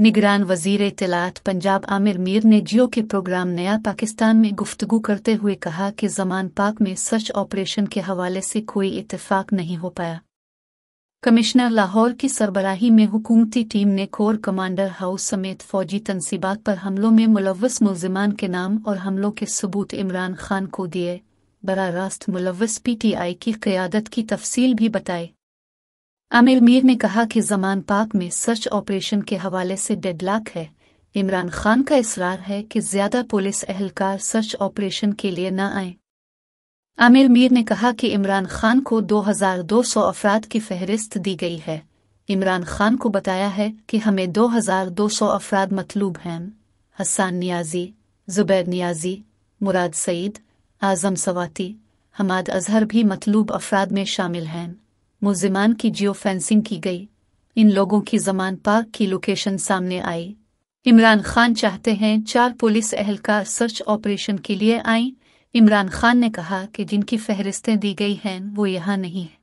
निगरान वजीर इतलात पंजाब आमिर मीर ने जियो के प्रोग्राम नया पाकिस्तान में गुफ्तगु करते हुए कहा कि जमान पाक में सर्च ऑपरेशन के हवाले से कोई इतफाक नहीं हो पाया कमिश्नर लाहौर की सरबराही में हुकूमती टीम ने कोर कमांडर हाउस समेत फौजी तनसीबात पर हमलों में मुलवस मुलजमान के नाम और हमलों के सबूत इमरान खान को दिए बरा रास्त मुलवस पीटीआई की क्यादत की तफसील भी बताई आमिर मीर ने कहा कि जमान पाक में सर्च ऑपरेशन के हवाले से डेडलॉक है इमरान खान का इसरार है कि ज्यादा पुलिस अहलकार सर्च ऑपरेशन के लिए न आए आमिर मीर ने कहा कि इमरान खान को 2,200 अफराद की फहरिस्त दी गई है इमरान खान को बताया है कि हमें 2,200 अफराद मतलूब हैं हसान नियाजी जुबैर नियाजी मुराद सईद आजम सवाती हमाद अजहर भी मतलूब अफराद में शामिल हैं मुलजिमान की जियो फेंसिंग की गई इन लोगों की जमान पार्क की लोकेशन सामने आई इमरान खान चाहते हैं चार पुलिस एहलकार सर्च ऑपरेशन के लिए आई इमरान खान ने कहा कि जिनकी फहरिस्तें दी गई हैं वो यहाँ नहीं है